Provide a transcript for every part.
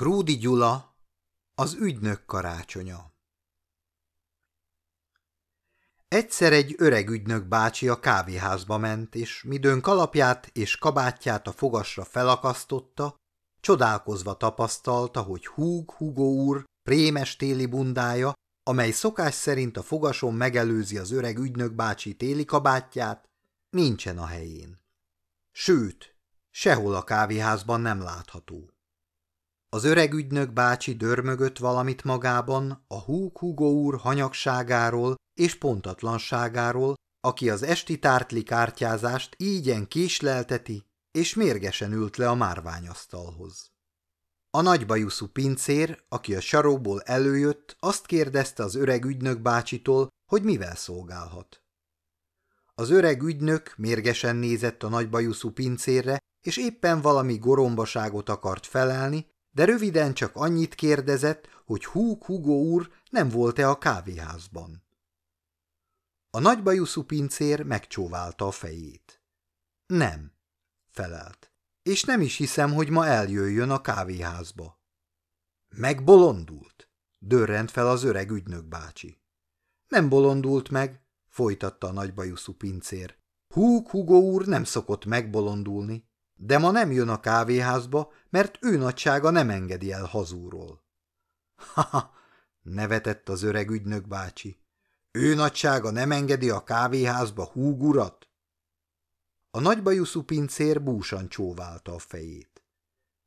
Kródi Gyula, az ügynök karácsonya Egyszer egy öreg ügynök bácsi a kávéházba ment, és midőn kalapját és kabátját a fogasra felakasztotta, csodálkozva tapasztalta, hogy húg hugó úr prémes téli bundája, amely szokás szerint a fogason megelőzi az öreg ügynök bácsi téli kabátját, nincsen a helyén. Sőt, sehol a kávéházban nem látható. Az öreg ügynök bácsi dörmögött valamit magában a húk húgó úr hanyagságáról és pontatlanságáról, aki az esti tártli kártyázást ígyen késlelteti, és mérgesen ült le a márványasztalhoz. A nagybajuszú pincér, aki a saróból előjött, azt kérdezte az öreg ügynök bácsitól, hogy mivel szolgálhat. Az öreg ügynök mérgesen nézett a nagybajuszú pincérre, és éppen valami gorombaságot akart felelni, de röviden csak annyit kérdezett, hogy Húg Hugo úr nem volt-e a kávéházban. A nagybajuszú pincér megcsóválta a fejét. Nem, felelt, és nem is hiszem, hogy ma eljöjjön a kávéházba. Megbolondult, dörrent fel az öreg ügynök bácsi. Nem bolondult meg, folytatta a nagybajuszú pincér. Húg Hugo úr nem szokott megbolondulni de ma nem jön a kávéházba, mert ő nagysága nem engedi el hazúról. Ha, nevetett az öreg ügynök bácsi. Ő nagysága nem engedi a kávéházba húgurat? A nagybajuszú pincér búsan csóválta a fejét.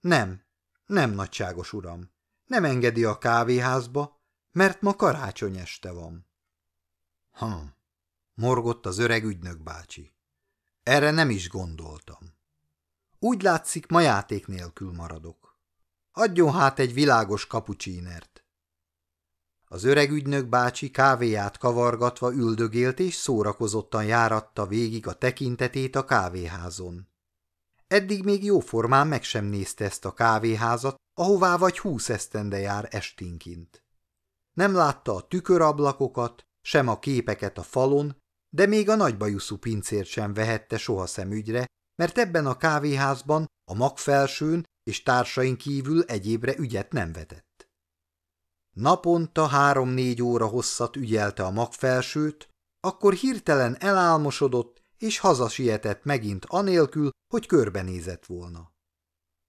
Nem, nem nagyságos uram, nem engedi a kávéházba, mert ma karácsony este van. Hm, morgott az öreg ügynök bácsi. Erre nem is gondoltam. Úgy látszik, ma játék nélkül maradok. Adjon hát egy világos kapucsínert. Az öreg ügynök bácsi kávéját kavargatva üldögélt és szórakozottan járatta végig a tekintetét a kávéházon. Eddig még jóformán meg sem nézte ezt a kávéházat, ahová vagy húsz esztende jár estinként. Nem látta a tükörablakokat, sem a képeket a falon, de még a nagybajuszú pincért sem vehette soha szemügyre, mert ebben a kávéházban a magfelsőn és társain kívül egyébre ügyet nem vetett. Naponta három-négy óra hosszat ügyelte a magfelsőt, akkor hirtelen elálmosodott és hazasietett megint anélkül, hogy körbenézett volna.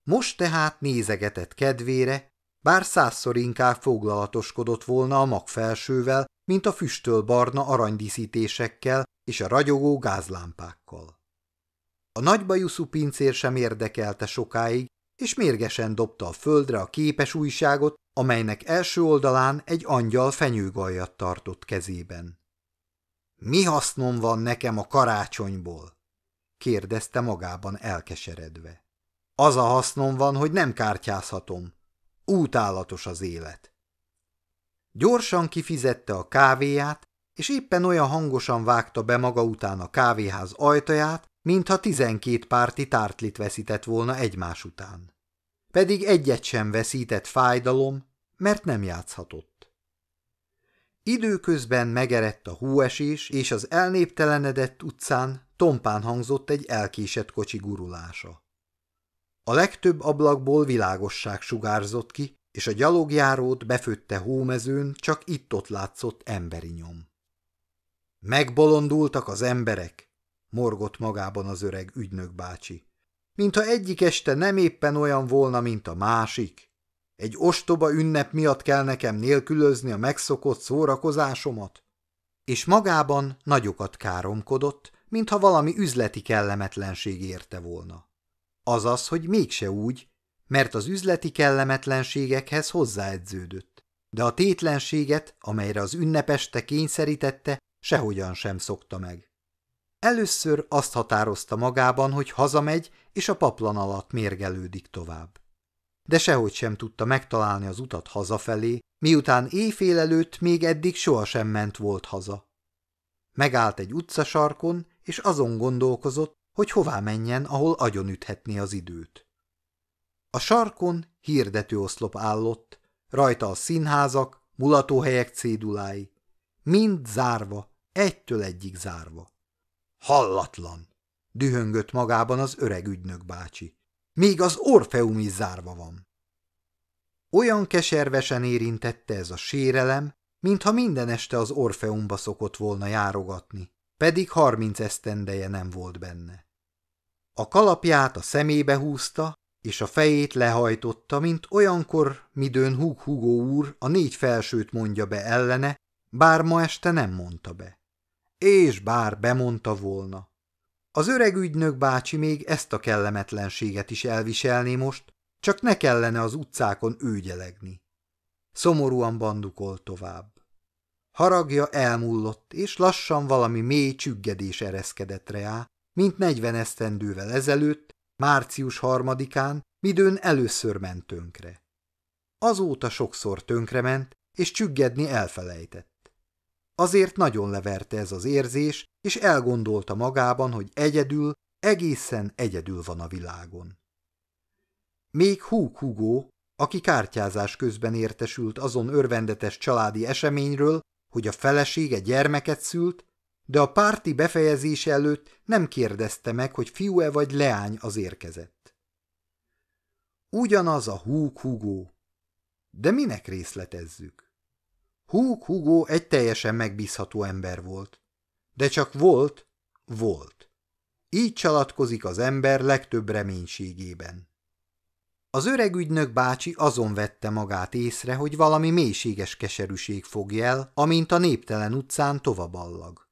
Most tehát nézegetett kedvére, bár százszor inkább foglalatoskodott volna a magfelsővel, mint a füstöl barna aranydíszítésekkel és a ragyogó gázlámpákkal. A nagybajuszú pincér sem érdekelte sokáig, és mérgesen dobta a földre a képes újságot, amelynek első oldalán egy angyal fenyőgaljat tartott kezében. – Mi hasznom van nekem a karácsonyból? – kérdezte magában elkeseredve. – Az a hasznom van, hogy nem kártyázhatom. Útállatos az élet. Gyorsan kifizette a kávéját, és éppen olyan hangosan vágta be maga után a kávéház ajtaját, mintha tizenkét párti tártlit veszített volna egymás után. Pedig egyet sem veszített fájdalom, mert nem játszhatott. Időközben megerett a húesés és az elnéptelenedett utcán tompán hangzott egy elkésett kocsi gurulása. A legtöbb ablakból világosság sugárzott ki, és a gyalogjárót befőtte hómezőn csak itt-ott látszott emberi nyom. Megbolondultak az emberek, morgott magában az öreg ügynök bácsi. Mintha egyik este nem éppen olyan volna, mint a másik. Egy ostoba ünnep miatt kell nekem nélkülözni a megszokott szórakozásomat. És magában nagyokat káromkodott, mintha valami üzleti kellemetlenség érte volna. Azaz, hogy mégse úgy, mert az üzleti kellemetlenségekhez hozzáedződött, de a tétlenséget, amelyre az ünnepeste kényszerítette, sehogyan sem szokta meg. Először azt határozta magában, hogy hazamegy, és a paplan alatt mérgelődik tovább. De sehogy sem tudta megtalálni az utat hazafelé, miután éjfél előtt még eddig sohasem ment volt haza. Megállt egy utcasarkon, és azon gondolkozott, hogy hová menjen, ahol agyonüthetné az időt. A sarkon hirdetőoszlop állott, rajta a színházak, mulatóhelyek cédulái, mind zárva, egytől egyig zárva. Hallatlan! Dühöngött magában az öreg ügynök bácsi. Még az orfeum is zárva van. Olyan keservesen érintette ez a sérelem, mintha minden este az orfeumba szokott volna járogatni, pedig harminc esztendeje nem volt benne. A kalapját a szemébe húzta, és a fejét lehajtotta, mint olyankor, midőn húg Hugó úr a négy felsőt mondja be ellene, bár ma este nem mondta be. És bár bemondta volna. Az öreg ügynök bácsi még ezt a kellemetlenséget is elviselné most, csak ne kellene az utcákon őgyelegni. Szomorúan bandukol tovább. Haragja elmullott, és lassan valami mély csüggedés ereszkedett rá, mint negyven esztendővel ezelőtt, március harmadikán, midőn először ment tönkre. Azóta sokszor tönkrement, és csüggedni elfelejtett. Azért nagyon leverte ez az érzés, és elgondolta magában, hogy egyedül, egészen egyedül van a világon. Még Húk Hugo, aki kártyázás közben értesült azon örvendetes családi eseményről, hogy a felesége gyermeket szült, de a párti befejezése előtt nem kérdezte meg, hogy fiú-e vagy leány az érkezett. Ugyanaz a Húk húgó. De minek részletezzük? Húg Hugo egy teljesen megbízható ember volt. De csak volt, volt. Így csalatkozik az ember legtöbb reménységében. Az öreg ügynök bácsi azon vette magát észre, hogy valami mélységes keserűség fogja el, amint a néptelen utcán tovaballag.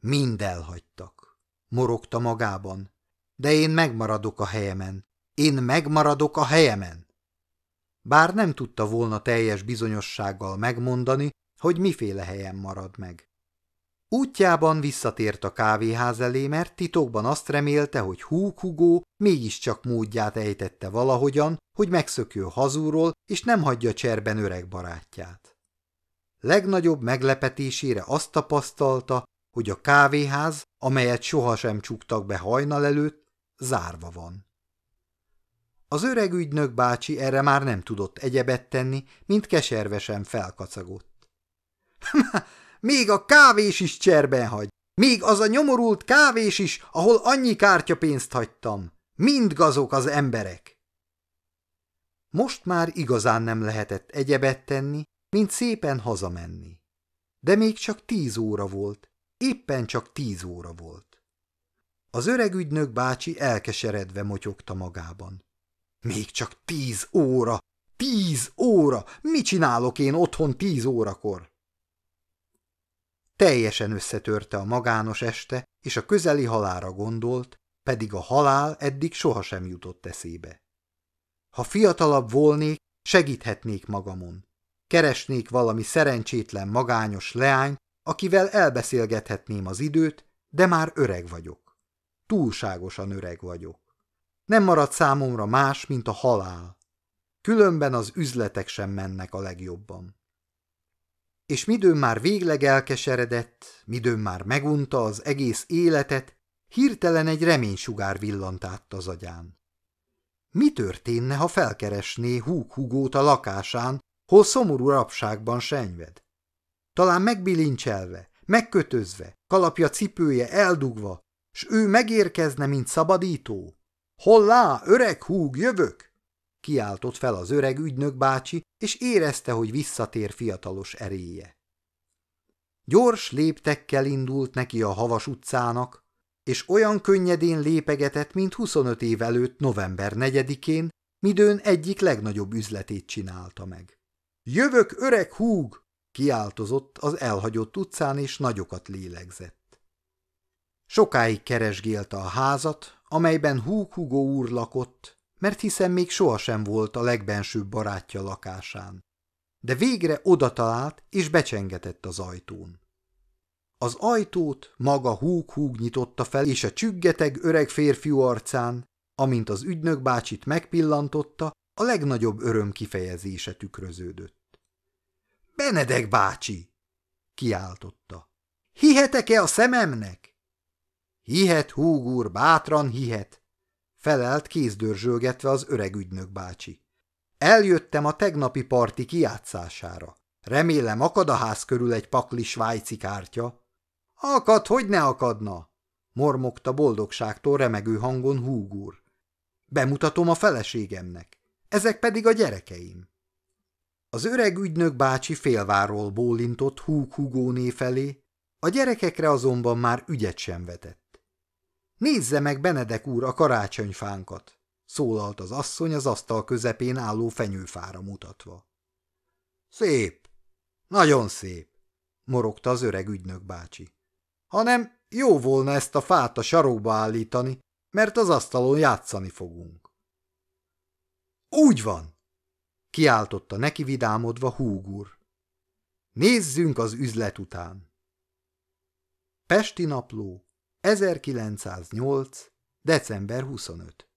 Mind elhagytak, morogta magában, de én megmaradok a helyemen, én megmaradok a helyemen bár nem tudta volna teljes bizonyossággal megmondani, hogy miféle helyen marad meg. Útjában visszatért a kávéház elé, mert titokban azt remélte, hogy húkugó mégiscsak módját ejtette valahogyan, hogy megszökő hazúról, és nem hagyja cserben öreg barátját. Legnagyobb meglepetésére azt tapasztalta, hogy a kávéház, amelyet sohasem csuktak be hajnal előtt, zárva van. Az öreg ügynök bácsi erre már nem tudott egyebet tenni, mint keservesen felkacagott. Még a kávés is cserben hagy, még az a nyomorult kávés is, ahol annyi kártyapénzt hagytam. Mind gazok az emberek. Most már igazán nem lehetett egyebet tenni, mint szépen hazamenni. De még csak tíz óra volt, éppen csak tíz óra volt. Az öreg ügynök bácsi elkeseredve motyogta magában. Még csak tíz óra! Tíz óra! Mi csinálok én otthon tíz órakor? Teljesen összetörte a magános este, és a közeli halára gondolt, pedig a halál eddig sohasem jutott eszébe. Ha fiatalabb volnék, segíthetnék magamon. Keresnék valami szerencsétlen magányos leányt, akivel elbeszélgethetném az időt, de már öreg vagyok. Túlságosan öreg vagyok. Nem marad számomra más, mint a halál. Különben az üzletek sem mennek a legjobban. És midőn már végleg elkeseredett, midőn már megunta az egész életet, hirtelen egy reménysugár villant át az agyán. Mi történne, ha felkeresné húg húgót a lakásán, hol szomorú rapságban senyved? Talán megbilincselve, megkötözve, kalapja cipője eldugva, s ő megérkezne, mint szabadító? Hollá, öreg húg, jövök! Kiáltott fel az öreg ügynök bácsi, és érezte, hogy visszatér fiatalos eréje. Gyors léptekkel indult neki a havas utcának, és olyan könnyedén lépegetett, mint 25 év előtt november 4-én, midőn egyik legnagyobb üzletét csinálta meg. Jövök, öreg húg! kiáltozott az elhagyott utcán, és nagyokat lélegzett. Sokáig keresgélte a házat, amelyben Húk Hugo úr lakott, mert hiszen még sohasem volt a legbensőbb barátja lakásán. De végre odatalált és becsengetett az ajtón. Az ajtót maga húk húg nyitotta fel, és a csüggeteg öreg férfiú arcán, amint az ügynök bácsit megpillantotta, a legnagyobb öröm kifejezése tükröződött. – Benedek bácsi! – kiáltotta. – Hihetek-e a szememnek? Hihet, húgúr, bátran hihet, felelt kézdörzsölgetve az öreg ügynök bácsi. Eljöttem a tegnapi parti kiátszására. Remélem akad a ház körül egy pakli svájci kártya. Akad, hogy ne akadna, mormogta boldogságtól remegő hangon húgúr. Bemutatom a feleségemnek, ezek pedig a gyerekeim. Az öreg ügynök bácsi félváról bólintott húg húgóné felé, a gyerekekre azonban már ügyet sem vetett. Nézze meg, Benedek úr, a karácsonyfánkat! szólalt az asszony az asztal közepén álló fenyőfára mutatva. Szép, nagyon szép, morogta az öreg ügynök bácsi. Hanem jó volna ezt a fát a sarokba állítani, mert az asztalon játszani fogunk. Úgy van, kiáltotta neki vidámodva húgur. Nézzünk az üzlet után. Pesti napló 1908. december 25